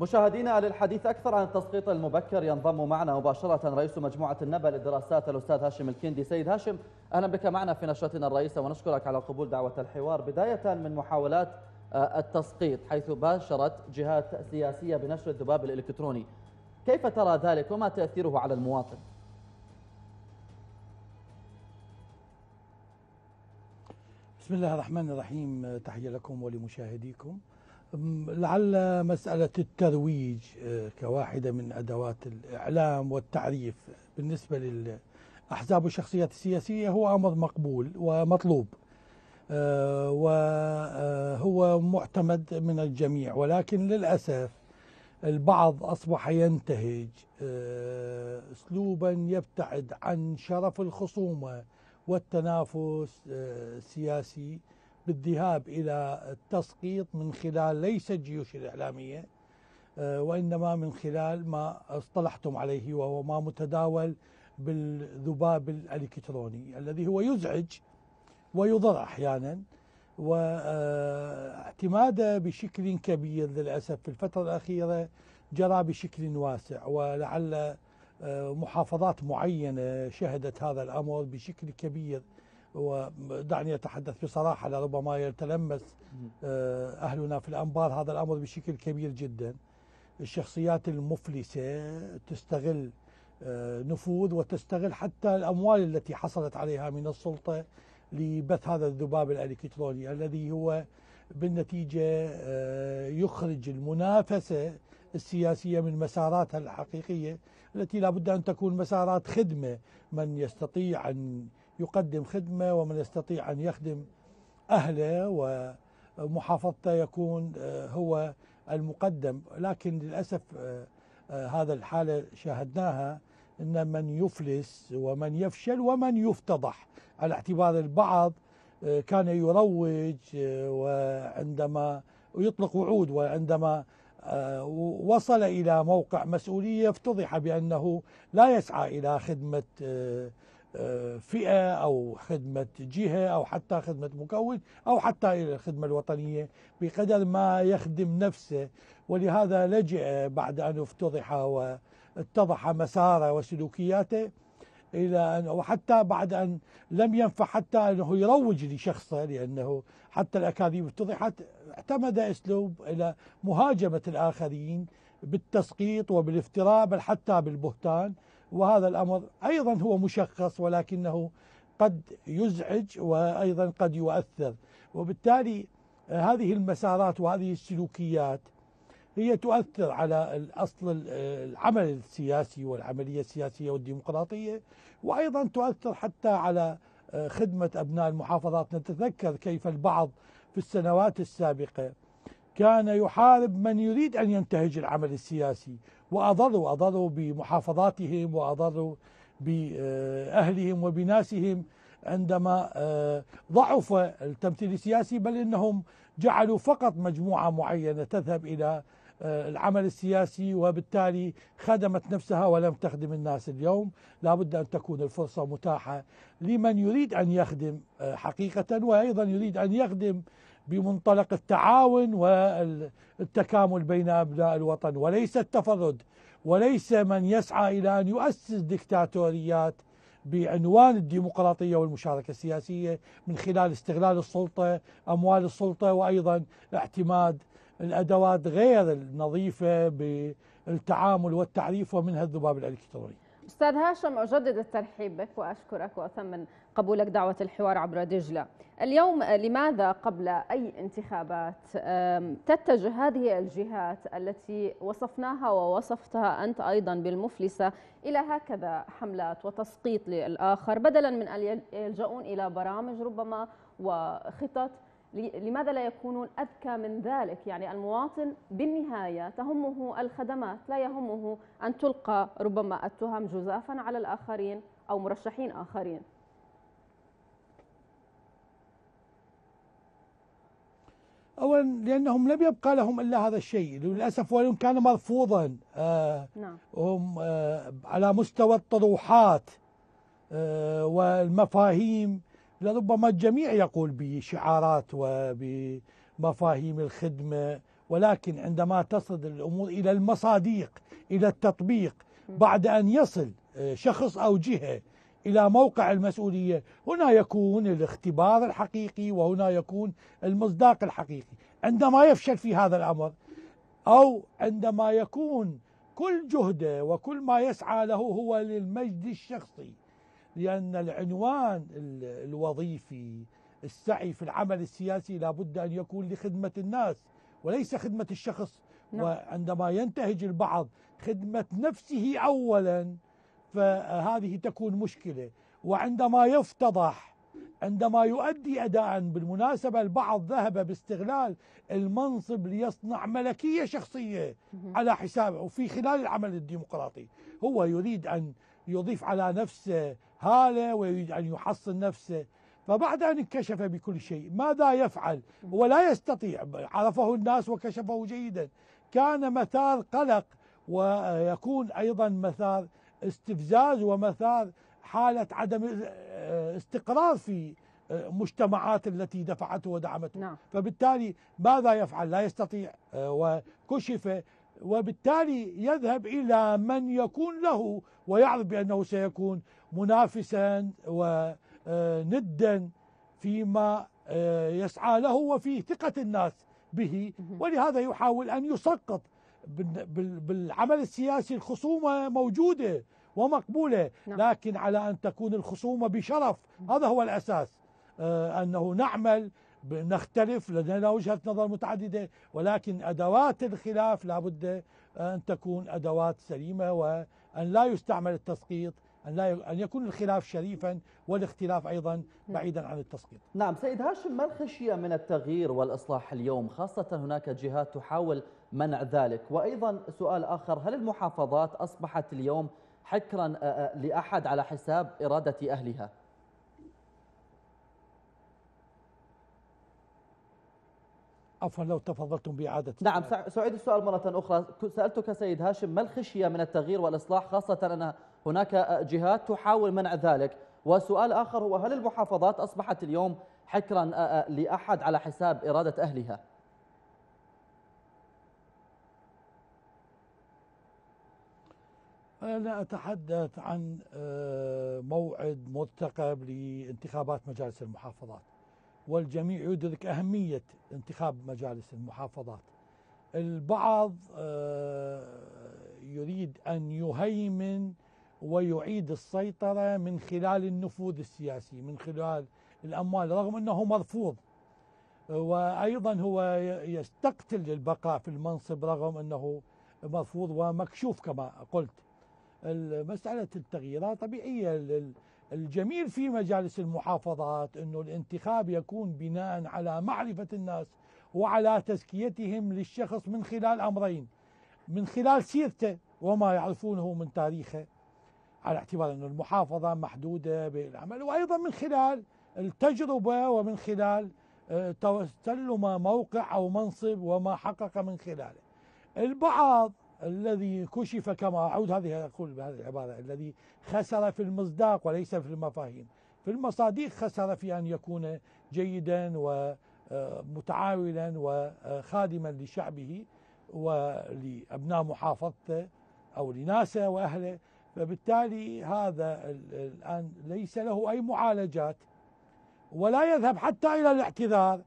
مشاهدينا للحديث أكثر عن التسقيط المبكر ينضم معنا مباشرة رئيس مجموعة النبأ للدراسات الأستاذ هاشم الكندي سيد هاشم أهلا بك معنا في نشرتنا الرئيسة ونشكرك على قبول دعوة الحوار بداية من محاولات آه، التسقيط حيث باشرت جهات سياسية بنشر الذباب الإلكتروني كيف ترى ذلك وما تأثيره على المواطن؟ بسم الله الرحمن الرحيم تحية لكم ولمشاهديكم لعل مسألة الترويج أه، كواحدة من أدوات الإعلام والتعريف بالنسبة للأحزاب والشخصيات السياسية هو أمر مقبول ومطلوب أه، وهو أه، معتمد من الجميع ولكن للأسف البعض أصبح ينتهج أسلوبا يبتعد عن شرف الخصومة والتنافس السياسي بالذهاب إلى التسقيط من خلال ليس الجيوش الإعلامية آه، وإنما من خلال ما اصطلحتم عليه وهو ما متداول بالذباب الإلكتروني الذي هو يزعج ويضر أحيانا واعتماده آه، بشكل كبير للأسف في الفترة الأخيرة جرى بشكل واسع ولعل آه، محافظات معينة شهدت هذا الأمر بشكل كبير ودعني أتحدث بصراحة لربما يتلمس آه، أهلنا في الأنبار هذا الأمر بشكل كبير جدا الشخصيات المفلسة تستغل آه، نفوذ وتستغل حتى الأموال التي حصلت عليها من السلطة لبث هذا الذباب الإلكتروني الذي هو بالنتيجة آه، يخرج المنافسة السياسية من مساراتها الحقيقية التي لا بد أن تكون مسارات خدمة من يستطيع أن يقدم خدمة ومن يستطيع أن يخدم أهله ومحافظته يكون آه، هو المقدم لكن للأسف آه، آه، هذا الحالة شاهدناها أن من يفلس ومن يفشل ومن يفتضح على اعتبار البعض كان يروج وعندما ويطلق وعود وعندما وصل إلى موقع مسؤولية افتضح بأنه لا يسعى إلى خدمة فئة أو خدمة جهة أو حتى خدمة مكون أو حتى إلى الخدمة الوطنية بقدر ما يخدم نفسه ولهذا لجأ بعد أن افتضح واتضح مساره وسلوكياته إلى أن وحتى بعد أن لم ينفع حتى أنه يروج لشخصه لأنه حتى الأكاذيب افتضحت اعتمد أسلوب إلى مهاجمة الآخرين بالتسقيط وبالافتراء بل حتى بالبهتان وهذا الأمر أيضا هو مشخص ولكنه قد يزعج وأيضا قد يؤثر وبالتالي آه، هذه المسارات وهذه السلوكيات هي تؤثر على الأصل آه، العمل السياسي والعملية السياسية والديمقراطية وأيضا تؤثر حتى على آه، خدمة أبناء المحافظات نتذكر كيف البعض في السنوات السابقة كان يحارب من يريد أن ينتهج العمل السياسي وأضروا أضروا بمحافظاتهم وأضروا بأهلهم وبناسهم عندما آه، ضعف التمثيل السياسي بل انهم جعلوا فقط مجموعه معينه تذهب الى آه، العمل السياسي وبالتالي خدمت نفسها ولم تخدم الناس اليوم لابد ان تكون الفرصه متاحه لمن يريد ان يخدم آه، حقيقه وايضا يريد ان يخدم بمنطلق التعاون والتكامل بين أبناء الوطن وليس التفرد وليس من يسعى إلى أن يؤسس دكتاتوريات بعنوان الديمقراطية والمشاركة السياسية من خلال استغلال السلطة أموال السلطة وأيضا اعتماد الأدوات غير النظيفة بالتعامل والتعريف ومنها الذباب الإلكتروني أستاذ هاشم أجدد الترحيب بك وأشكرك وأثمن قبولك دعوة الحوار عبر دجلة اليوم لماذا قبل أي انتخابات تتجه هذه الجهات التي وصفناها ووصفتها أنت أيضا بالمفلسة إلى هكذا حملات وتسقيط للآخر بدلا من أن يلجؤون إلى برامج ربما وخطط لماذا لا يكونون أذكى من ذلك يعني المواطن بالنهاية تهمه الخدمات لا يهمه أن تلقى ربما التهم جزافا على الآخرين أو مرشحين آخرين أولا لأنهم لم يبقى لهم إلا هذا الشيء للأسف وإن كان مرفوضا آه نعم. هم آه على مستوى الطروحات آه والمفاهيم لربما الجميع يقول بشعارات وبمفاهيم الخدمة ولكن عندما تصل الأمور إلى المصاديق إلى التطبيق بعد أن يصل آه، شخص أو جهة إلى موقع المسؤولية هنا يكون الاختبار الحقيقي وهنا يكون المصداق الحقيقي عندما يفشل في هذا الأمر أو عندما يكون كل جهده وكل ما يسعى له هو للمجد الشخصي لأن العنوان الوظيفي السعي في العمل السياسي لابد أن يكون لخدمة الناس وليس خدمة الشخص نعم. وعندما ينتهج البعض خدمة نفسه أولا فهذه تكون مشكلة وعندما يفتضح عندما يؤدي أداء بالمناسبة البعض ذهب باستغلال المنصب ليصنع ملكية شخصية على حسابه وفي خلال العمل الديمقراطي هو يريد أن يضيف على نفسه هالة ويريد أن يحصن نفسه فبعد أن انكشف بكل شيء ماذا يفعل هو لا يستطيع عرفه الناس وكشفه جيدا كان مثار قلق ويكون أيضا مثار استفزاز ومثار حالة عدم آه، استقرار في آه، مجتمعات التي دفعته ودعمته نعم. فبالتالي ماذا يفعل لا يستطيع آه، وكشف وبالتالي يذهب إلى من يكون له ويعرف بأنه سيكون منافسا وندا آه، فيما آه، يسعى له وفي ثقة الناس به ولهذا يحاول أن يسقط بالعمل السياسي الخصومة موجودة ومقبولة نعم. لكن على أن تكون الخصومة بشرف هذا هو الأساس آه، أنه نعمل نختلف لدينا وجهة نظر متعددة ولكن أدوات الخلاف لابد أن تكون أدوات سليمة وأن لا يستعمل التسقيط أن, لا أن يكون الخلاف شريفا والاختلاف أيضا نعم. بعيدا عن التسقيط نعم سيد هاشم ما الخشية من التغيير والإصلاح اليوم خاصة هناك جهات تحاول منع ذلك وأيضا سؤال آخر هل المحافظات أصبحت اليوم حكرا لأحد على حساب إرادة أهلها؟ عفوا لو تفضلتم بإعادة نعم سأعيد السؤال مرة أخرى سألتك سيد هاشم ما الخشية من التغيير والإصلاح خاصة أن هناك آه، جهات تحاول منع ذلك وسؤال آخر هو هل المحافظات أصبحت اليوم حكرا آه، آه، لأحد على حساب إرادة أهلها أنا أتحدث عن موعد مرتقب لانتخابات مجالس المحافظات والجميع يدرك أهمية انتخاب مجالس المحافظات البعض آه، يريد أن يهيمن ويعيد السيطرة من خلال النفوذ السياسي من خلال الأموال رغم أنه مرفوض وأيضا هو يستقتل للبقاء في المنصب رغم أنه مرفوض ومكشوف كما قلت مسألة التغييرات طبيعية الجميل في مجالس المحافظات انه الانتخاب يكون بناء على معرفه الناس وعلى تزكيتهم للشخص من خلال امرين من خلال سيرته وما يعرفونه من تاريخه على اعتبار انه المحافظه محدوده بالعمل وايضا من خلال التجربه ومن خلال آه، تسلم موقع او منصب وما حقق من خلاله البعض الذي كشف كما أعود هذه أقول بهذه العبارة الذي خسر في المصداق وليس في المفاهيم في المصادق خسر في أن يكون جيدا ومتعاونا آه، وخادما آه، لشعبه ولأبناء محافظته أو لناسه وأهله فبالتالي هذا الآن ليس له أي معالجات ولا يذهب حتى إلى الاعتذار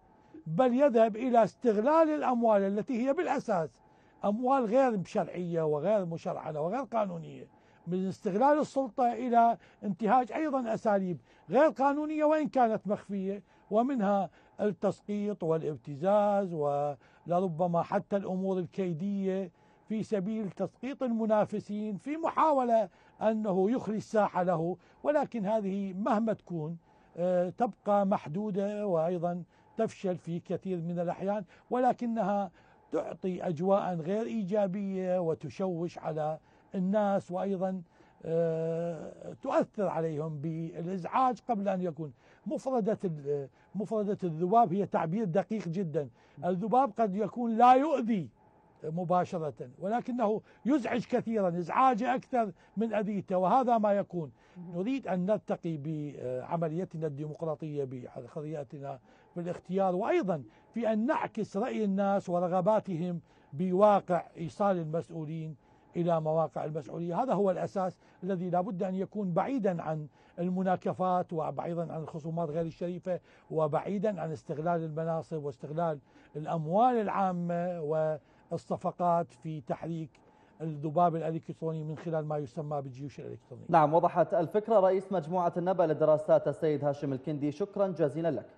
بل يذهب إلى استغلال الأموال التي هي بالأساس أموال غير شرعية وغير مشرعنة وغير قانونية من استغلال السلطة إلى انتهاج أيضا أساليب غير قانونية وإن كانت مخفية ومنها التسقيط والابتزاز ولربما حتى الأمور الكيدية في سبيل تسقيط المنافسين في محاولة أنه يخلي الساحة له ولكن هذه مهما تكون آه، تبقى محدودة وأيضا تفشل في كثير من الأحيان ولكنها تعطي أجواء غير إيجابية وتشوش على الناس وأيضا آه، تؤثر عليهم بالإزعاج قبل أن يكون مفردة مفردة الذباب هي تعبير دقيق جدا الذباب قد يكون لا يؤذي مباشرة ولكنه يزعج كثيرا إزعاج أكثر من أذيته وهذا ما يكون نريد أن نرتقي بعمليتنا الديمقراطية بحرياتنا في الاختيار وأيضا في أن نعكس رأي الناس ورغباتهم بواقع إيصال المسؤولين إلى مواقع المسؤولية هذا هو الأساس الذي لابد أن يكون بعيدا عن المناكفات وبعيدا عن الخصومات غير الشريفة وبعيدا عن استغلال المناصب واستغلال الأموال العامة و الصفقات في تحريك الذباب الالكتروني من خلال ما يسمى بالجيوش الالكترونيه. نعم وضحت الفكره رئيس مجموعه النبا للدراسات السيد هاشم الكندي شكرا جزيلا لك.